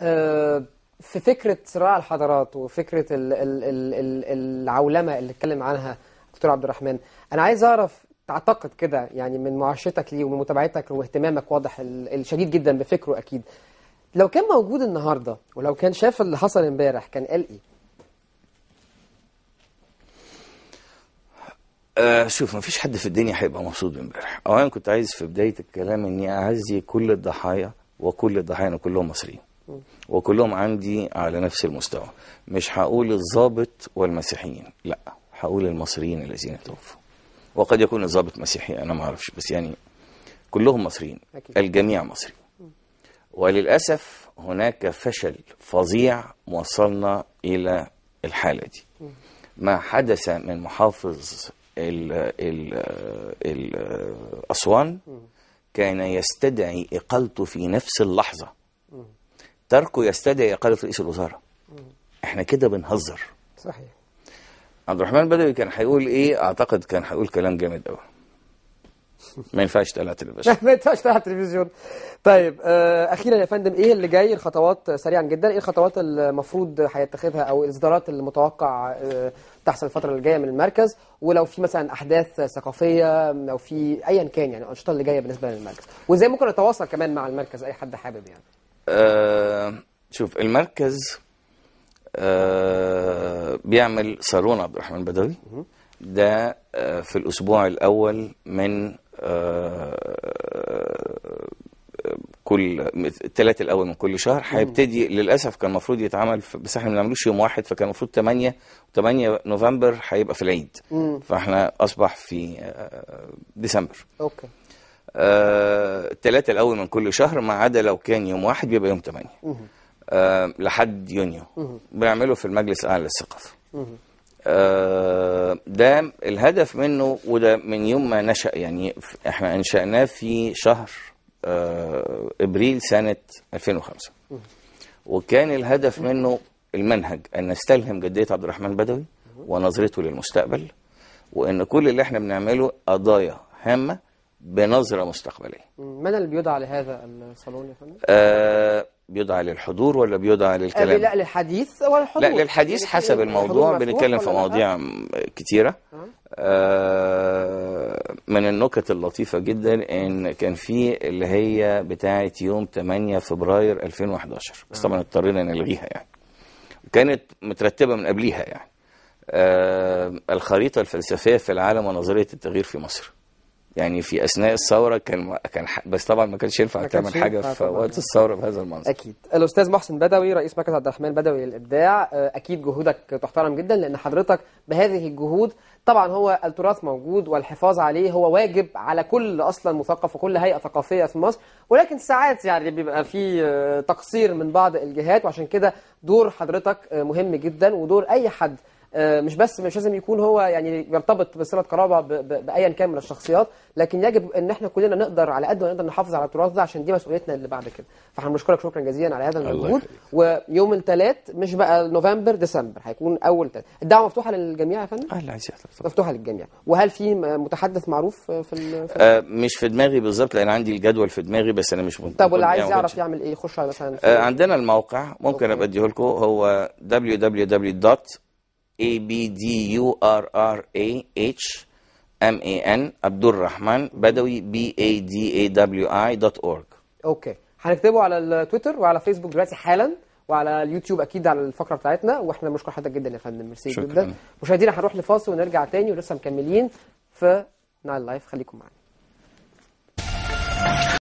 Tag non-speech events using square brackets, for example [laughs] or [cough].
آه، في فكرة صراع الحضارات وفكرة العولمة اللي اتكلم عنها دكتور عبد الرحمن أنا عايز أعرف تعتقد كده يعني من معاشرتك ليه ومن متابعتك واهتمامك واضح الشديد جدا بفكره أكيد لو كان موجود النهاردة ولو كان شاف اللي حصل امبارح كان قال إيه؟ آه شوف فيش حد في الدنيا هيبقى مبسوط بامبارح اولا كنت عايز في بدايه الكلام اني اعزي كل الضحايا وكل الضحايا كلهم مصريين وكلهم عندي على نفس المستوى مش هقول الظابط والمسيحيين لا هقول المصريين الذين توفوا وقد يكون الظابط مسيحي انا ما اعرفش بس يعني كلهم مصريين الجميع مصري وللاسف هناك فشل فظيع وصلنا الى الحاله دي ما حدث من محافظ أسوان كان يستدعي إقالته في نفس اللحظة تركه يستدعي إقالة رئيس الوزراء احنا كده بنهزر صحيح عبد الرحمن بدوي كان هيقول ايه اعتقد كان هيقول كلام جامد قوي ما ينفعش تقلع التلفزيون [laughs] ما ينفعش تقلع التلفزيون طيب آه، اخيرا يا فندم ايه اللي جاي الخطوات سريعا جدا ايه الخطوات المفروض هيتخذها او الاصدارات المتوقع آه، تحصل الفتره اللي جايه من المركز ولو في مثلا احداث ثقافيه لو في ايا كان يعني الانشطه اللي جايه بالنسبه للمركز وازاي ممكن نتواصل كمان مع المركز اي حد حابب يعني آه شوف المركز آه بيعمل صالون عبد الرحمن بدوي ده آه في الأسبوع الأول من آه، كل الثلاث الأول من كل شهر هيبتدي للأسف كان المفروض يتعمل بس احنا ما بنعملوش يوم واحد فكان المفروض 8 و8 نوفمبر هيبقى في العيد فاحنا أصبح في آه، ديسمبر أوكي الثلاثه آه، الاول من كل شهر ما عدا لو كان يوم واحد بيبقى يوم ثمانية آه لحد يونيو بنعمله في المجلس الاعلى للثقافه آه ده الهدف منه وده من يوم ما نشأ يعني احنا انشأناه في شهر آه ابريل سنة 2005 وكان الهدف منه المنهج ان نستلهم جدية عبد الرحمن بدوي ونظرته للمستقبل وان كل اللي احنا بنعمله قضايا هامة بنظرة مستقبلية من اللي بيدعى لهذا الصالون يا فندم؟ آه بيدعى للحضور ولا بيدعى للكلام؟ آه، لا للحديث ولا الحضور لا للحديث يعني حسب الموضوع بنتكلم في مواضيع كتيرة آه. آه من النكت اللطيفة جدا ان كان في اللي هي بتاعة يوم 8 فبراير 2011 بس طبعا اضطرينا نلغيها يعني كانت مترتبة من قبليها يعني آه الخريطة الفلسفية في العالم ونظرية التغيير في مصر يعني في اثناء الثوره كان كان بس طبعا ما كانش ينفع تعمل حاجه في وقت الثوره بهذا المنظر اكيد الاستاذ محسن بدوي رئيس مركز عبد الرحمن بدوي للابداع آه، اكيد جهودك تحترم جدا لان حضرتك بهذه الجهود طبعا هو التراث موجود والحفاظ عليه هو واجب على كل اصلا مثقف وكل هيئه ثقافيه في مصر ولكن ساعات يعني بيبقى في آه، تقصير من بعض الجهات وعشان كده دور حضرتك آه، مهم جدا ودور اي حد آه، مش بس مش لازم يكون هو يعني يرتبط بصله قرابه بايا كان من الشخصيات لكن يجب ان احنا كلنا نقدر على قد ما نقدر نحافظ على التراث ده عشان دي مسؤوليتنا اللي بعد كده فاحنا بنشكرك شكرا جزيلا على هذا المجهود ويوم الثلاث مش بقى نوفمبر ديسمبر هيكون اول تلات. الدعوه مفتوحه للجميع يا فندم اه اللي عايز يحضر مفتوحه للجميع وهل في متحدث معروف في, ال... في آه مش في دماغي بالظبط لان عندي الجدول في دماغي بس انا مش طب واللي عايز يعرف يعمل ايه يخش على مثلا آه عندنا الموقع ممكن ابقى اديه لكم هو www. A B D U R R A H M A N عبد الرحمن بدوي B A D A W I dot org. اوكي هنكتبه على التويتر وعلى فيسبوك دلوقتي حالا وعلى اليوتيوب اكيد على الفقره بتاعتنا واحنا بنشكر حضرتك جدا يا فندم ميرسي جدا مشاهدينا هنروح لفاصل ونرجع تاني ولسه مكملين في نايل لايف خليكم معانا